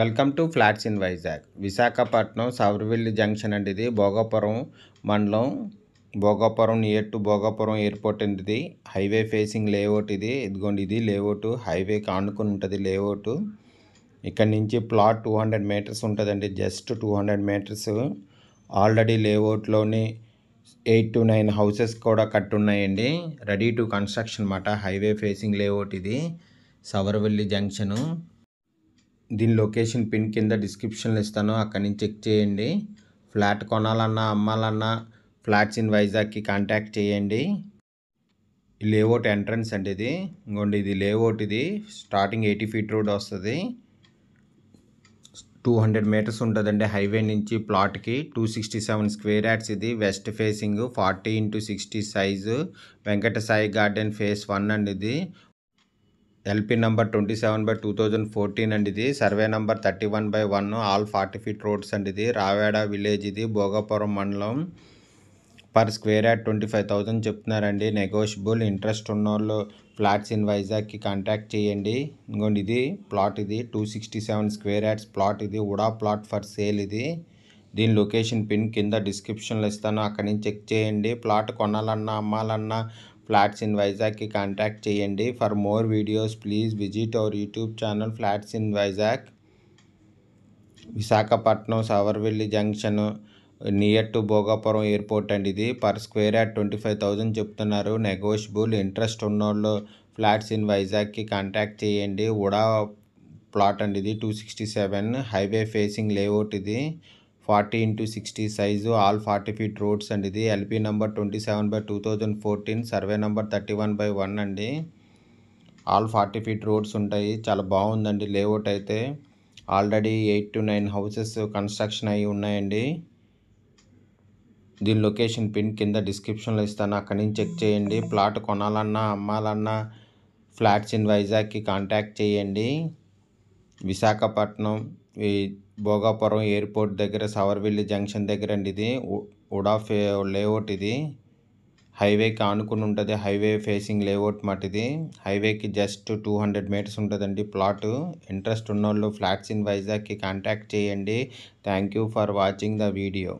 welcome to flats in Vizag Visakhapatnam Savaravilli junction అండి ఇది Bhogapuram mandal Bhogapuram near to Bhogapuram airport అండి ఇది హైవే ఫేసింగ్ లేఅవుట్ ఇది ఇదిగోండి ఇది లేఅవుట్ హైవే కానుకొని ఉంటుంది లేఅవుట్ ఇక్కడ నుంచి ప్లాట్ టూ హండ్రెడ్ మీటర్స్ ఉంటుందండి just two hundred meters already లేఅవుట్లోని ఎయిట్ టు నైన్ హౌసెస్ కూడా కట్టున్నాయండి రెడీ టు కన్స్ట్రక్షన్ అన్నమాట హైవే ఫేసింగ్ లేఅవుట్ ఇది సవరవెల్లి జంక్షను దీని లొకేషన్ పిన్ కింద డిస్క్రిప్షన్లో ఇస్తాను అక్కడి నుంచి చెక్ చేయండి ఫ్లాట్ కొనాలన్నా అమ్మాలన్నా ఫ్లాట్స్ ఇన్ వైజాగ్కి కాంటాక్ట్ చేయండి లేఅవుట్ ఎంట్రన్స్ అండి ఇది ఇంకోండి ఇది లేఅవుట్ ఇది స్టార్టింగ్ ఎయిటీ ఫీట్ రోడ్ వస్తుంది టూ హండ్రెడ్ మీటర్స్ ఉంటుందండి హైవే నుంచి ప్లాట్కి two sixty seven square yards ఇది west facing forty into sixty size Venkata Sai garden phase one అండి ఇది LP number twenty seven by two thousand fourteen అండి ఇది survey number thirty one by one all forty feet roads అండి ఇది Raveda village ఇది Bhogapuram mandal per square yard twenty five thousand చెప్తున్నారండి negotiable interest ఉన్నోళ్ళు flats in వైజాగ్కి కాంటాక్ట్ చేయండి ఇంకోండి ఇది ప్లాట్ ఇది two sixty seven square yards plot ఇది ఉడా ప్లాట్ ఫర్ సేల్ ఇది దీని లొకేషన్ పిన్ కింద డిస్క్రిప్షన్లో ఇస్తాను అక్కడి నుంచి చెక్ చేయండి ప్లాట్ కొనాలన్నా అమ్మాలన్నా ఫ్లాట్స్ ఇన్ వైజాగ్కి కాంటాక్ట్ చేయండి for more videos please visit our YouTube channel flats in Vizag Visakhapatnam Savaravelli junction near to Bhogapuram airport అండి ఇది per square yard twenty five thousand చెప్తున్నారు నెగోషియబుల్ ఇంట్రెస్ట్ ఉన్నోళ్ళు ఫ్లాట్స్ ఇన్ వైజాగ్కి కాంటాక్ట్ చేయండి ఉడా ప్లాట్ అండి ఇది two sixty seven highway facing layout ఇది forty into sixty size all forty feet roads అండి ఇది LP number twenty seven by two thousand fourteen survey number thirty one by one అండి all forty feet roads ఉంటాయి చాలా బాగుందండి layout అయితే already eight to nine houses construction అయి ఉన్నాయండి దీని లొకేషన్ పిన్ కింద డిస్క్రిప్షన్లో ఇస్తాను అక్కడి నుంచి చెక్ చేయండి ప్లాట్ కొనాలన్నా అమ్మాలన్నా ఫ్లాట్స్ ఇన్ వైజాగ్కి కాంటాక్ట్ చేయండి విశాఖపట్నం ఈ భోగాపురం ఎయిర్పోర్ట్ దగ్గర సవర్వెల్లి జంక్షన్ దగ్గర అండి ఇది ఉడాఫ్ లేఅవుట్ ఇది హైవేకి ఆనుకుని ఉంటుంది హైవే ఫేసింగ్ లేఅవుట్ మాట ఇది హైవేకి జస్ట్ టూ హండ్రెడ్ మీటర్స్ ఉంటుందండి ప్లాట్ ఇంట్రెస్ట్ ఉన్నోళ్ళు ఫ్లాట్స్ ఇన్ వైజాగ్కి కాంటాక్ట్ చేయండి thank you for watching the video